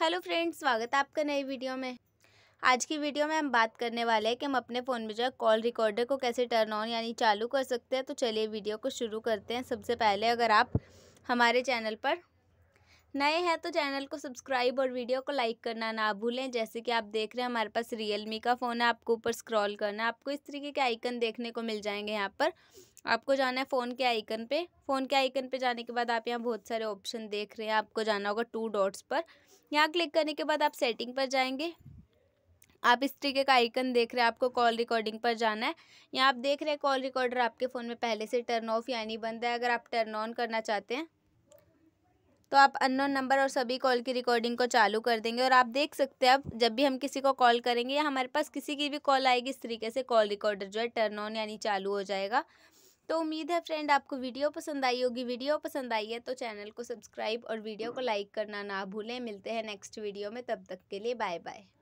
hello friends स्वागत है आपका नई वीडियो में आज की वीडियो में हम बात करने वाले हैं कि हम अपने फ़ोन में जो है कॉल रिकॉर्डर को कैसे टर्न ऑन यानी चालू कर सकते हैं तो चलिए वीडियो को शुरू करते हैं सबसे पहले अगर आप हमारे चैनल पर नए हैं तो चैनल को सब्सक्राइब और वीडियो को लाइक करना ना भूलें जैसे कि आप देख रहे हैं हमारे पास रियलमी का फ़ोन है आपको ऊपर स्क्रॉल करना आपको इस तरीके के आइकन देखने को मिल जाएंगे यहाँ पर आपको जाना है फ़ोन के आइकन पे फ़ोन के आइकन पे जाने के बाद आप यहाँ बहुत सारे ऑप्शन देख रहे हैं आपको जाना होगा टू डॉट्स पर यहाँ क्लिक करने के बाद आप सेटिंग पर जाएंगे आप इस तरीके का आइकन देख रहे हैं आपको कॉल रिकॉर्डिंग पर जाना है यहाँ आप देख रहे हैं कॉल रिकॉर्डर आपके फ़ोन में पहले से टर्न ऑफ यानी बंद है अगर आप टर्न ऑन करना चाहते हैं तो आप अननोन नंबर और सभी कॉल की रिकॉर्डिंग को चालू कर देंगे और आप देख सकते हैं अब जब भी हम किसी को कॉल करेंगे या हमारे पास किसी की भी कॉल आएगी इस तरीके से कॉल रिकॉर्डर जो है टर्न ऑन यानी चालू हो जाएगा तो उम्मीद है फ्रेंड आपको वीडियो पसंद आई होगी वीडियो पसंद आई है तो चैनल को सब्सक्राइब और वीडियो को लाइक करना ना भूलें मिलते हैं नेक्स्ट वीडियो में तब तक के लिए बाय बाय